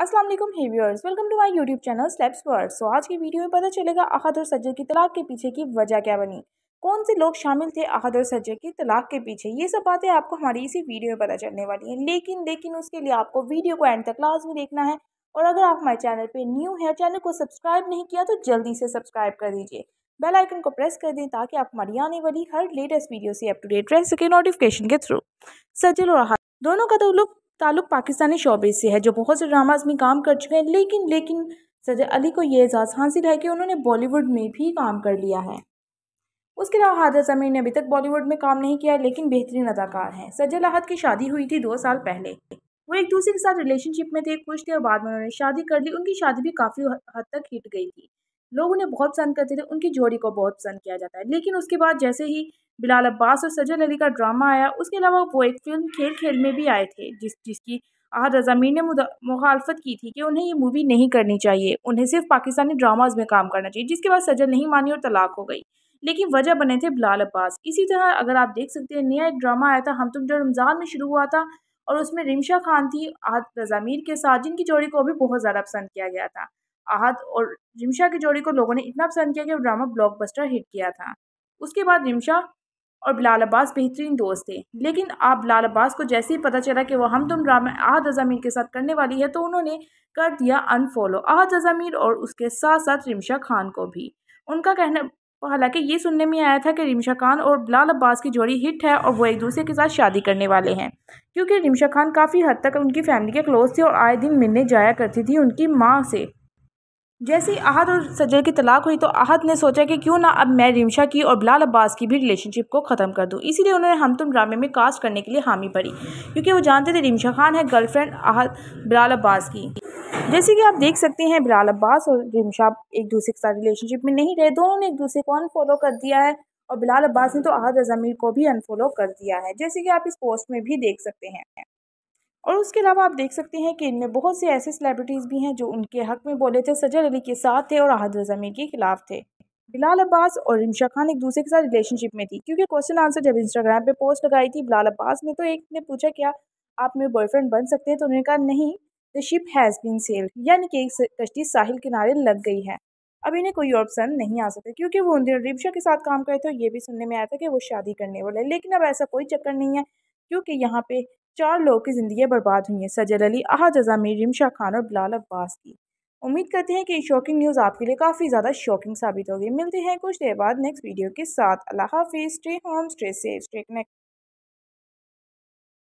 असलम हेवियर्स welcome to my YouTube channel स्लेप्स वर्ड सो आज की वीडियो में पता चलेगा अहद और सज्जर की तलाक के पीछे की वजह क्या बनी कौन से लोग शामिल थे अहद और सज्जर की तलाक के पीछे ये सब बातें आपको हमारी इसी वीडियो में पता चलने वाली हैं लेकिन लेकिन उसके लिए आपको वीडियो को एंड तक लाजमी देखना है और अगर आप हमारे चैनल पर न्यू है चैनल को सब्सक्राइब नहीं किया तो जल्दी से सब्सक्राइब कर दीजिए बेल आइकन को प्रेस कर दें ताकि आप हमारी आने वाली हर लेटेस्ट वीडियो से अप टू डेट रह सके नोटिफिकेशन के थ्रू सज्जल और दोनों का तो लुक ताल्लुक़ पाकिस्तानी शोबे से है जो बहुत से ड्रामाज में काम कर चुके हैं लेकिन लेकिन सजय अली को यह एजाज़ हासिल है कि उन्होंने बॉलीवुड में भी काम कर लिया है उसके अलावा हादर समीर ने अभी तक बॉलीवुड में काम नहीं किया है लेकिन बेहतरीन अदाकार हैं सजल अहद की शादी हुई थी दो साल पहले वो एक दूसरे के साथ रिलेशनशिप में थे खुश थे और बाद में उन्होंने शादी कर ली उनकी शादी भी काफ़ी हद तक हिट गई थी लोग उन्हें बहुत पसंद करते थे उनकी जोड़ी को बहुत पसंद किया जाता है लेकिन उसके बाद जैसे ही बिलाल अब्बास और सजल अली का ड्रामा आया उसके अलावा वो एक फिल्म खेल खेल में भी आए थे जिस जिसकी आहद रजामीन ने मुखालफत की थी कि उन्हें ये मूवी नहीं करनी चाहिए उन्हें सिर्फ पाकिस्तानी ड्रामाज में काम करना चाहिए जिसके बाद सजल नहीं मानी और तलाक हो गई लेकिन वजह बने थे बिलाल अब्बास इसी तरह अगर आप देख सकते हैं नया एक ड्रामा आया था हम तुम जो रमज़ान में शुरू हुआ था और उसमें रिमशा खान थी आहद रजामीर के साथ जिनकी जोड़ी को भी बहुत ज़्यादा पसंद किया गया था आहत और रिमशा की जोड़ी को लोगों ने इतना पसंद किया कि वो ड्रामा ब्लॉकबस्टर हिट किया था उसके बाद रिमशा और बिलाल अब्बास बेहतरीन दोस्त थे लेकिन आप बिलाल अब्बास को जैसे ही पता चला कि वो हम तुम ड्रामा आहद अजामीर के साथ करने वाली है तो उन्होंने कर दिया अनफॉलो आहद अजामीर और उसके साथ साथ रिमशा खान को भी उनका कहना हालांकि ये सुनने में आया था कि रिमशा खान और बिलाल अब्बास की जोड़ी हिट है और वो एक दूसरे के साथ शादी करने वाले हैं क्योंकि रिमशा खान काफ़ी हद तक उनकी फैमिली के क्लोज थे और आए दिन मिलने जाया करती थी उनकी माँ से जैसे ही आहद और सजल की तलाक हुई तो आहद ने सोचा कि क्यों ना अब मैं रिमशा की और बिलाल अब्बास की भी रिलेशनशिप को ख़त्म कर दूं इसीलिए उन्होंने हम तुम ड्रामे में कास्ट करने के लिए हामी भरी क्योंकि वो जानते थे रिमशा खान है गर्लफ्रेंड आहद बिलाल अब्बास की जैसे कि आप देख सकते हैं बिलाल अब्बास और रिमशा एक दूसरे के साथ रिलेशनशिप में नहीं रहे दोनों ने एक दूसरे को अनफॉलो कर दिया है और बिलाल अब्बास ने तो आहद अजमीर को भी अनफॉलो कर दिया है जैसे कि आप इस पोस्ट में भी देख सकते हैं और उसके अलावा आप देख सकते हैं कि इनमें बहुत से ऐसे सेलिब्रिटीज़ भी हैं जो उनके हक में बोले थे सजर अली के साथ थे और अहद रजा के खिलाफ थे बिलाल अब्बास और रिमशा खान एक दूसरे के साथ रिलेशनशिप में थी क्योंकि क्वेश्चन आंसर जब इंस्टाग्राम पे पोस्ट लगाई थी बिलाल अब्बास ने तो एक ने पूछा क्या आप मेरे बॉयफ्रेंड बन सकते हैं तो उन्होंने कहा नहीं the ship has been sold यानी कि एक कश्ती साहिल किनारे लग गई है अब इन्हें कोई और पसंद नहीं आ सकता क्योंकि वो उन दिन रिमशा के साथ काम करे थे और ये भी सुनने में आया था कि वो शादी करने वाले लेकिन अब ऐसा कोई चक्कर नहीं है क्योंकि यहाँ पे चार लोगों की ज़िंदगी बर्बाद हुई हैं सजल अली अहद अजामिर रिमशा खान और बिलाल अब्बास की उम्मीद करते हैं कि ये शॉकिंग न्यूज़ आपके लिए काफ़ी ज़्यादा शॉकिंग साबित होगी मिलते हैं कुछ देर बाद नेक्स्ट वीडियो के साथ अल्लाह हाफिज़ stay home stay safe stay connect